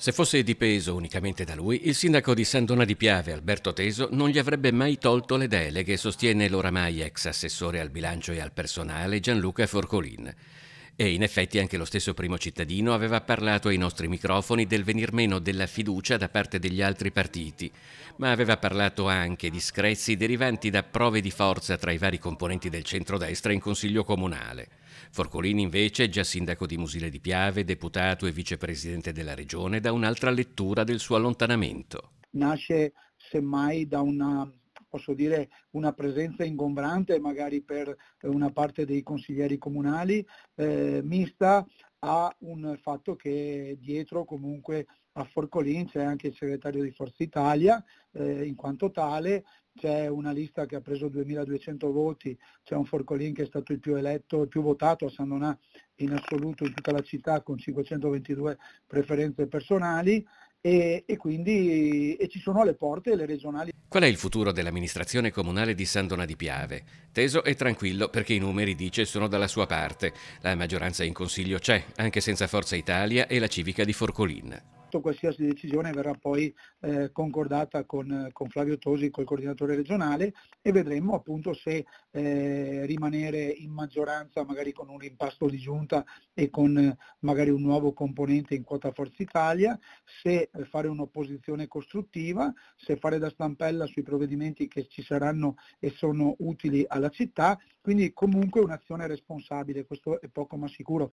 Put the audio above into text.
Se fosse dipeso unicamente da lui, il sindaco di San Donà di Piave, Alberto Teso, non gli avrebbe mai tolto le deleghe, sostiene l'oramai ex assessore al bilancio e al personale Gianluca Forcolin. E in effetti anche lo stesso primo cittadino aveva parlato ai nostri microfoni del venir meno della fiducia da parte degli altri partiti, ma aveva parlato anche di screzi derivanti da prove di forza tra i vari componenti del centrodestra in consiglio comunale. Forcolini invece, già sindaco di Musile di Piave, deputato e vicepresidente della regione, da un'altra lettura del suo allontanamento. Nasce semmai da una posso dire, una presenza ingombrante magari per eh, una parte dei consiglieri comunali, eh, mista a un fatto che dietro comunque a Forcolin c'è anche il segretario di Forza Italia, eh, in quanto tale c'è una lista che ha preso 2200 voti, c'è un Forcolin che è stato il più eletto, il più votato a San Donà in assoluto in tutta la città con 522 preferenze personali e, e quindi e ci sono le porte le regionali. Qual è il futuro dell'amministrazione comunale di San Dona di Piave? Teso e tranquillo perché i numeri, dice, sono dalla sua parte. La maggioranza in consiglio c'è, anche senza Forza Italia e la civica di Forcolin fatto qualsiasi decisione verrà poi eh, concordata con, con, Flavio Tosi, col coordinatore regionale e vedremo appunto se eh, rimanere in maggioranza magari con un rimpasto di giunta e con magari un nuovo componente in quota Forza Italia, se eh, fare un'opposizione costruttiva, se fare da stampella sui provvedimenti che ci saranno e sono utili alla città, quindi comunque un'azione responsabile, questo è poco ma sicuro.